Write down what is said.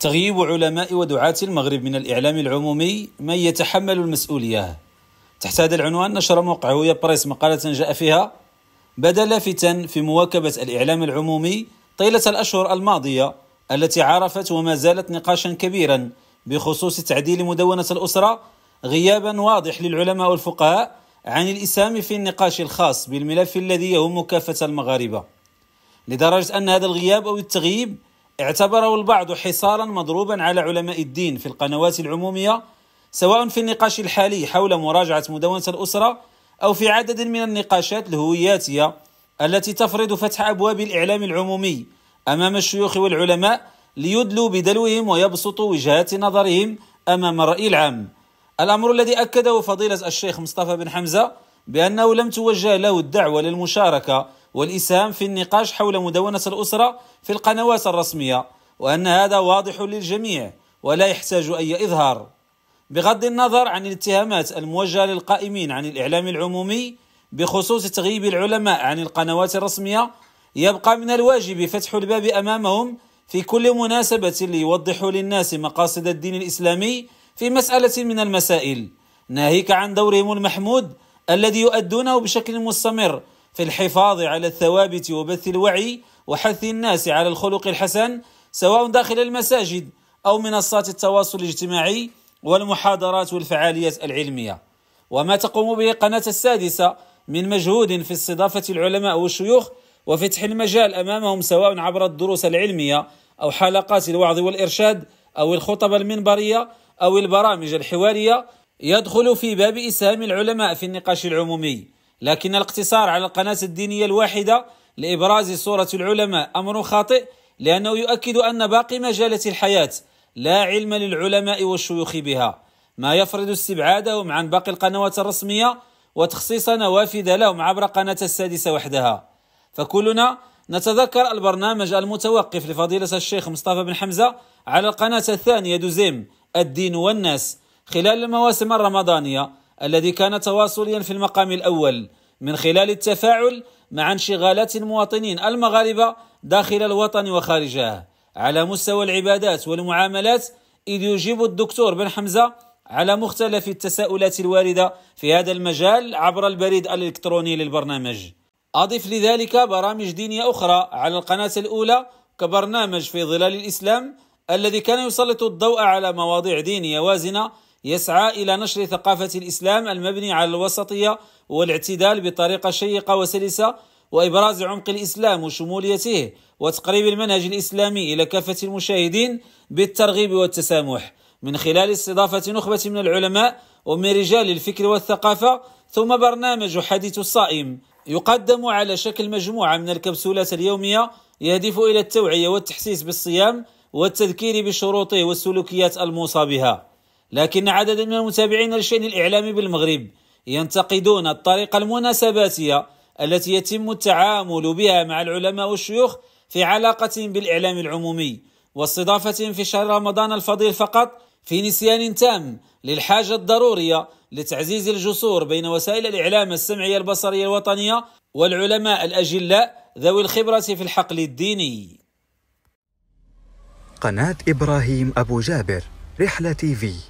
تغييب علماء ودعاة المغرب من الإعلام العمومي من يتحمل المسؤولية تحت هذا العنوان نشر موقع هوية بريس مقالة جاء فيها بدا لافتا في مواكبة الإعلام العمومي طيلة الأشهر الماضية التي عرفت وما زالت نقاشا كبيرا بخصوص تعديل مدونة الأسرة غيابا واضح للعلماء والفقهاء عن الإسهام في النقاش الخاص بالملف الذي يهم كافة المغاربة لدرجة أن هذا الغياب أو التغييب اعتبره البعض حصارا مضروبا على علماء الدين في القنوات العمومية سواء في النقاش الحالي حول مراجعة مدونة الأسرة أو في عدد من النقاشات الهوياتية التي تفرض فتح أبواب الإعلام العمومي أمام الشيوخ والعلماء ليدلوا بدلوهم ويبسطوا وجهات نظرهم أمام الرأي العام الأمر الذي أكده فضيلة الشيخ مصطفى بن حمزة بأنه لم توجه له الدعوة للمشاركة والإسهام في النقاش حول مدونة الأسرة في القنوات الرسمية وأن هذا واضح للجميع ولا يحتاج أي إظهار بغض النظر عن الاتهامات الموجهة للقائمين عن الإعلام العمومي بخصوص تغييب العلماء عن القنوات الرسمية يبقى من الواجب فتح الباب أمامهم في كل مناسبة ليوضحوا للناس مقاصد الدين الإسلامي في مسألة من المسائل ناهيك عن دورهم المحمود الذي يؤدونه بشكل مستمر في الحفاظ على الثوابت وبث الوعي وحث الناس على الخلق الحسن سواء داخل المساجد أو منصات التواصل الاجتماعي والمحاضرات والفعاليات العلمية وما تقوم به قناة السادسة من مجهود في استضافة العلماء والشيوخ وفتح المجال أمامهم سواء عبر الدروس العلمية أو حلقات الوعظ والإرشاد أو الخطب المنبرية أو البرامج الحوارية يدخل في باب إسهام العلماء في النقاش العمومي لكن الاقتصار على القناة الدينية الواحدة لإبراز صورة العلماء أمر خاطئ لأنه يؤكد أن باقي مجالات الحياة لا علم للعلماء والشيوخ بها ما يفرض استبعادهم عن باقي القنوات الرسمية وتخصيص نوافذ لهم عبر قناة السادسة وحدها فكلنا نتذكر البرنامج المتوقف لفضيلة الشيخ مصطفى بن حمزة على القناة الثانية دوزيم الدين والناس خلال المواسم الرمضانية الذي كان تواصليا في المقام الأول من خلال التفاعل مع انشغالات المواطنين المغاربه داخل الوطن وخارجها على مستوى العبادات والمعاملات اذ يجيب الدكتور بن حمزه على مختلف التساؤلات الوارده في هذا المجال عبر البريد الالكتروني للبرنامج. اضف لذلك برامج دينيه اخرى على القناه الاولى كبرنامج في ظلال الاسلام الذي كان يسلط الضوء على مواضيع دينيه وازنه يسعى إلى نشر ثقافة الإسلام المبني على الوسطية والاعتدال بطريقة شيقة وسلسة وإبراز عمق الإسلام وشموليته وتقريب المنهج الإسلامي إلى كافة المشاهدين بالترغيب والتسامح من خلال استضافة نخبة من العلماء ومن رجال الفكر والثقافة ثم برنامج حديث الصائم يقدم على شكل مجموعة من الكبسولات اليومية يهدف إلى التوعية والتحسيس بالصيام والتذكير بشروطه والسلوكيات الموصى بها لكن عددا من المتابعين للشأن الإعلامي بالمغرب ينتقدون الطريقة المناسباتية التي يتم التعامل بها مع العلماء والشيوخ في علاقتهم بالإعلام العمومي واستضافتهم في شهر رمضان الفضيل فقط في نسيان تام للحاجة الضرورية لتعزيز الجسور بين وسائل الإعلام السمعية البصرية الوطنية والعلماء الأجلاء ذوي الخبرة في الحقل الديني قناة إبراهيم أبو جابر رحلة تي في